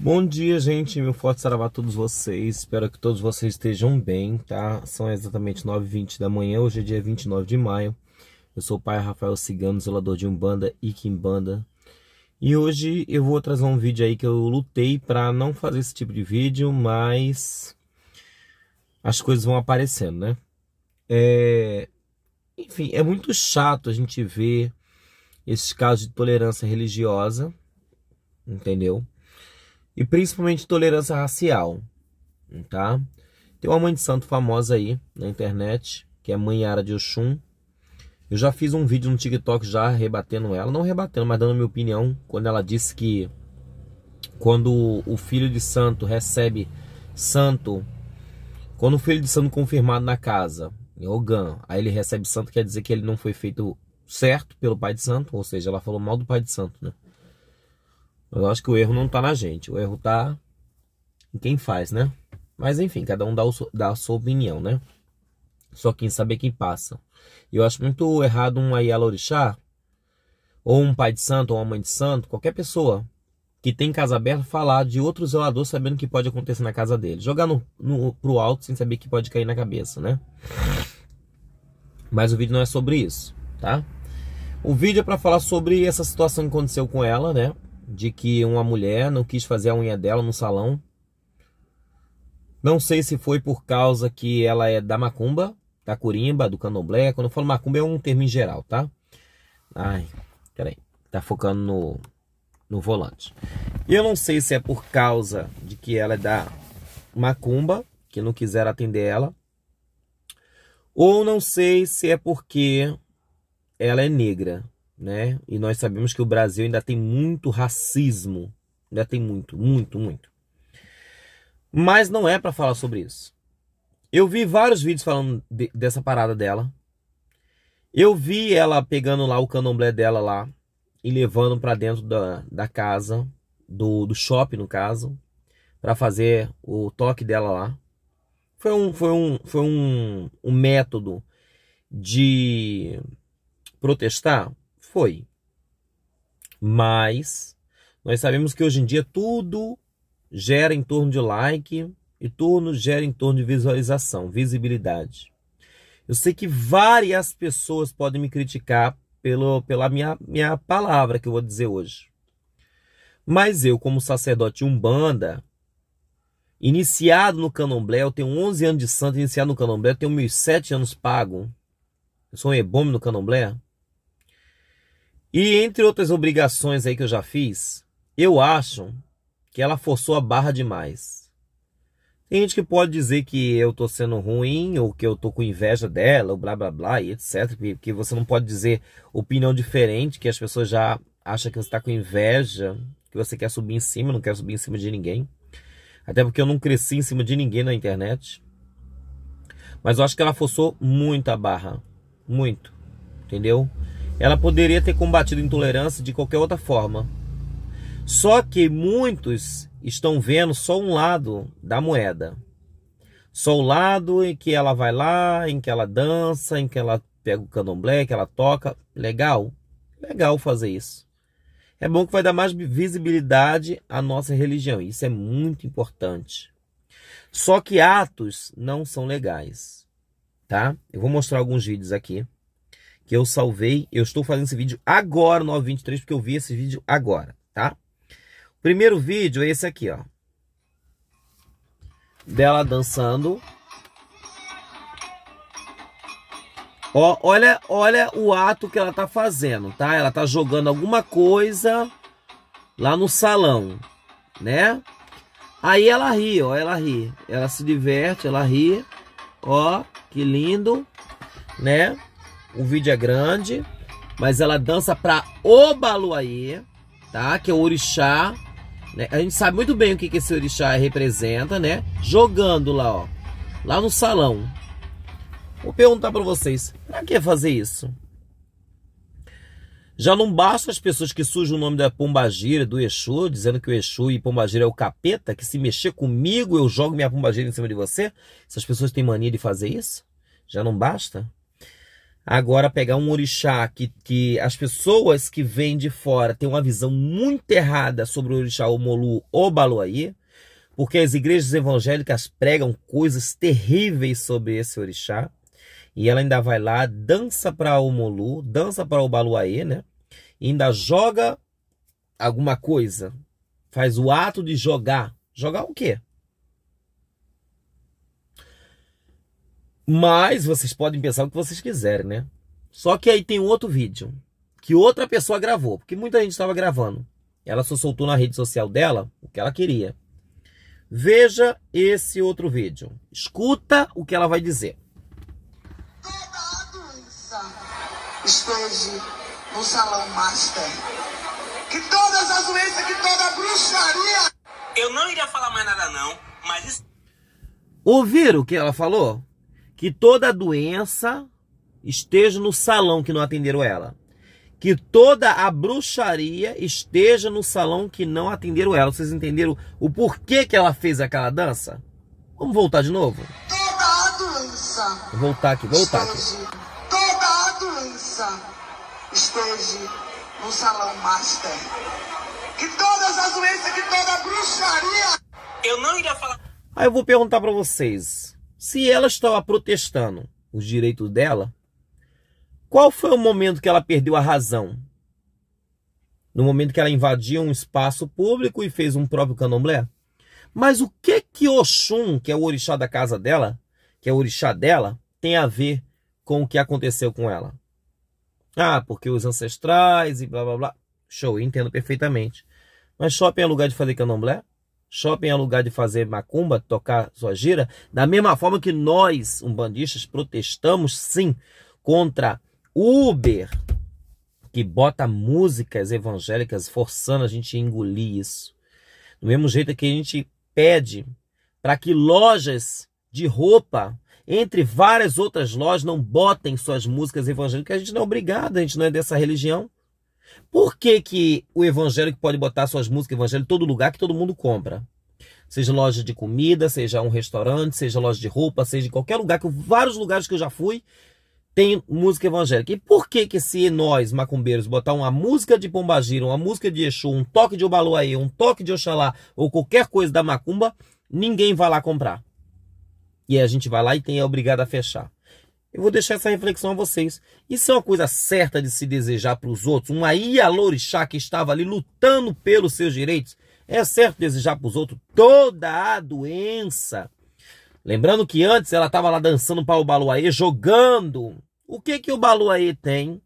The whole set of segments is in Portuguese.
Bom dia, gente. Meu forte saravá a todos vocês. Espero que todos vocês estejam bem, tá? São exatamente 9h20 da manhã. Hoje é dia 29 de maio. Eu sou o pai Rafael Cigano, zelador de Umbanda e Kimbanda. E hoje eu vou trazer um vídeo aí que eu lutei para não fazer esse tipo de vídeo, mas as coisas vão aparecendo, né? É... Enfim, é muito chato a gente ver esses casos de tolerância religiosa, entendeu? e principalmente tolerância racial, tá? Tem uma mãe de santo famosa aí na internet, que é Mãe Yara de Oxum. Eu já fiz um vídeo no TikTok já rebatendo ela, não rebatendo, mas dando minha opinião, quando ela disse que quando o filho de santo recebe santo, quando o filho de santo confirmado na casa, em Ogan, aí ele recebe santo, quer dizer que ele não foi feito certo pelo pai de santo, ou seja, ela falou mal do pai de santo, né? Mas eu acho que o erro não está na gente, o erro está em quem faz, né? Mas enfim, cada um dá, o, dá a sua opinião, né? Só quem sabe é quem passa. Eu acho muito errado um Ayala Orixá, ou um pai de santo, ou uma mãe de santo, qualquer pessoa que tem casa aberta falar de outro zelador sabendo que pode acontecer na casa dele. Jogar no, no, pro alto sem saber que pode cair na cabeça, né? Mas o vídeo não é sobre isso, tá? O vídeo é para falar sobre essa situação que aconteceu com ela, né? de que uma mulher não quis fazer a unha dela no salão. Não sei se foi por causa que ela é da macumba, da curimba, do candomblé. Quando eu falo macumba é um termo em geral, tá? Ai, peraí. Tá focando no, no volante. E eu não sei se é por causa de que ela é da macumba, que não quiseram atender ela. Ou não sei se é porque ela é negra né? E nós sabemos que o Brasil ainda tem muito racismo, ainda tem muito, muito, muito. Mas não é para falar sobre isso. Eu vi vários vídeos falando de, dessa parada dela. Eu vi ela pegando lá o candomblé dela lá e levando para dentro da, da casa, do, do shopping no caso, para fazer o toque dela lá. Foi um, foi um, foi um, um método de protestar? Foi. Mas nós sabemos que hoje em dia tudo gera em torno de like e tudo gera em torno de visualização, visibilidade. Eu sei que várias pessoas podem me criticar pelo, pela minha, minha palavra que eu vou dizer hoje. Mas eu, como sacerdote umbanda, iniciado no candomblé, eu tenho 11 anos de santo, iniciado no candomblé, eu tenho 1.007 anos pago. Eu sou um ebome no candomblé. E entre outras obrigações aí que eu já fiz, eu acho que ela forçou a barra demais. Tem gente que pode dizer que eu tô sendo ruim, ou que eu tô com inveja dela, ou blá blá blá, e etc. Porque você não pode dizer opinião diferente, que as pessoas já acham que você tá com inveja, que você quer subir em cima, não quer subir em cima de ninguém. Até porque eu não cresci em cima de ninguém na internet. Mas eu acho que ela forçou muito a barra. Muito. Entendeu? ela poderia ter combatido intolerância de qualquer outra forma. Só que muitos estão vendo só um lado da moeda. Só o lado em que ela vai lá, em que ela dança, em que ela pega o candomblé, que ela toca. Legal, legal fazer isso. É bom que vai dar mais visibilidade à nossa religião. Isso é muito importante. Só que atos não são legais, tá? Eu vou mostrar alguns vídeos aqui que eu salvei. Eu estou fazendo esse vídeo agora, vinte e três porque eu vi esse vídeo agora, tá? O primeiro vídeo é esse aqui, ó. Dela dançando. Ó, olha, olha o ato que ela tá fazendo, tá? Ela tá jogando alguma coisa lá no salão, né? Aí ela ri, ó, ela ri. Ela se diverte, ela ri. Ó, que lindo, né? O vídeo é grande, mas ela dança pra Obaluaê, tá? Que é o orixá. Né? A gente sabe muito bem o que, que esse orixá representa, né? Jogando lá, ó. Lá no salão. Vou perguntar para vocês, pra que fazer isso? Já não basta as pessoas que sujam o nome da Pombagira, do Exu, dizendo que o Exu e Pombagira é o capeta, que se mexer comigo eu jogo minha Pombagira em cima de você? Essas pessoas têm mania de fazer isso? Já não basta? Agora, pegar um orixá que, que as pessoas que vêm de fora têm uma visão muito errada sobre o orixá Omolu ou Baluaí, porque as igrejas evangélicas pregam coisas terríveis sobre esse orixá, e ela ainda vai lá, dança para o Molu, dança para o Baluaí, né? E ainda joga alguma coisa, faz o ato de jogar. Jogar o quê? Mas vocês podem pensar o que vocês quiserem, né? Só que aí tem um outro vídeo que outra pessoa gravou, porque muita gente estava gravando. Ela só soltou na rede social dela o que ela queria. Veja esse outro vídeo. Escuta o que ela vai dizer. Toda doença esteja no salão master. Que todas as doenças, que toda bruxaria. Eu não iria falar mais nada, não, mas. Ouviram o que ela falou? que toda doença esteja no salão que não atenderam ela. Que toda a bruxaria esteja no salão que não atenderam ela. Vocês entenderam o porquê que ela fez aquela dança? Vamos voltar de novo? Toda a doença. Voltar aqui, voltar aqui. Toda a doença esteja no salão master. Que todas as doenças, que toda a bruxaria. Eu não iria falar. Aí eu vou perguntar para vocês. Se ela estava protestando os direitos dela, qual foi o momento que ela perdeu a razão? No momento que ela invadiu um espaço público e fez um próprio candomblé? Mas o que que Oxum, que é o orixá da casa dela, que é o orixá dela, tem a ver com o que aconteceu com ela? Ah, porque os ancestrais e blá blá blá. Show, entendo perfeitamente. Mas shopping é lugar de fazer candomblé? Shopping é lugar de fazer macumba, tocar sua gira. Da mesma forma que nós, umbandistas, protestamos sim contra Uber, que bota músicas evangélicas forçando a gente a engolir isso. Do mesmo jeito que a gente pede para que lojas de roupa, entre várias outras lojas, não botem suas músicas evangélicas, a gente não é obrigado, a gente não é dessa religião. Por que, que o evangélico pode botar suas músicas evangélicas em todo lugar que todo mundo compra? Seja loja de comida, seja um restaurante, seja loja de roupa, seja em qualquer lugar, que vários lugares que eu já fui, tem música evangélica. E por que que se nós, macumbeiros, botar uma música de Pombagira, uma música de Exu, um toque de Obaluaê, um toque de Oxalá, ou qualquer coisa da macumba, ninguém vai lá comprar? E aí a gente vai lá e tem é obrigado a fechar. Eu vou deixar essa reflexão a vocês. Isso é uma coisa certa de se desejar para os outros? Uma Ialorixá que estava ali lutando pelos seus direitos? É certo desejar para os outros toda a doença? Lembrando que antes ela estava lá dançando para o Baluaê, jogando. O que que o Baluaê tem?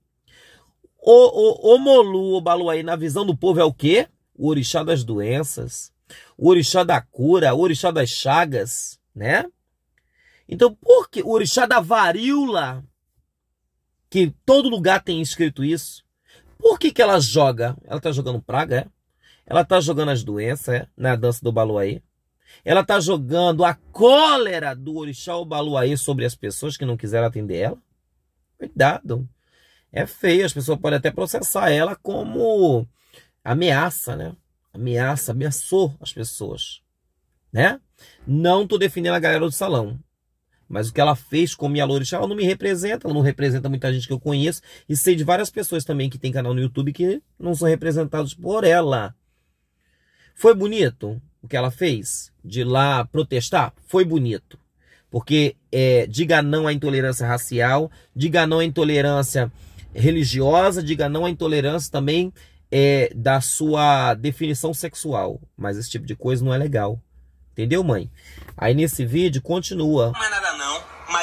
O, o, o Molu, o Baluaê, na visão do povo, é o quê? O orixá das doenças, o orixá da cura, o orixá das chagas, né? Então, por que o orixá da varíola, que em todo lugar tem escrito isso, por que, que ela joga? Ela tá jogando praga, é? Ela tá jogando as doenças, é? Na dança do Baluaí. Ela tá jogando a cólera do orixá Obaluaí sobre as pessoas que não quiseram atender ela. Cuidado. É feio, as pessoas podem até processar ela como ameaça, né? Ameaça, ameaçou as pessoas, né? Não tô defendendo a galera do salão. Mas o que ela fez com minha Lorixá, ela não me representa, ela não representa muita gente que eu conheço. E sei de várias pessoas também que tem canal no YouTube que não são representados por ela. Foi bonito o que ela fez? De lá protestar? Foi bonito. Porque é, diga não à intolerância racial, diga não à intolerância religiosa, diga não à intolerância também é, da sua definição sexual. Mas esse tipo de coisa não é legal. Entendeu, mãe? Aí nesse vídeo continua. É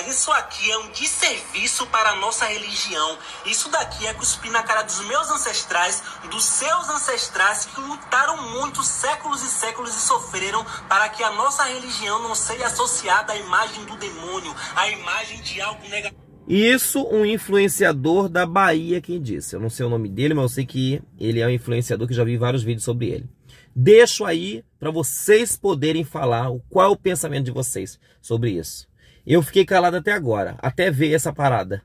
isso aqui é um desserviço para a nossa religião. Isso daqui é cuspir na cara dos meus ancestrais, dos seus ancestrais que lutaram muito séculos e séculos e sofreram para que a nossa religião não seja associada à imagem do demônio, à imagem de algo negativo. Isso um influenciador da Bahia quem disse. Eu não sei o nome dele, mas eu sei que ele é um influenciador que já vi vários vídeos sobre ele. Deixo aí para vocês poderem falar qual é o pensamento de vocês sobre isso. Eu fiquei calado até agora, até ver essa parada.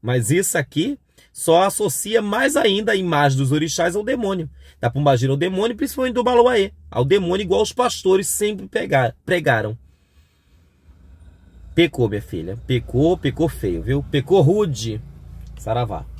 Mas isso aqui só associa mais ainda a imagem dos orixás ao demônio. Da Pombagira ao demônio, principalmente do Baloaê. Ao demônio, igual os pastores sempre pegar, pregaram. Pecou, minha filha. Pecou, pecou feio, viu? Pecou rude. Saravá.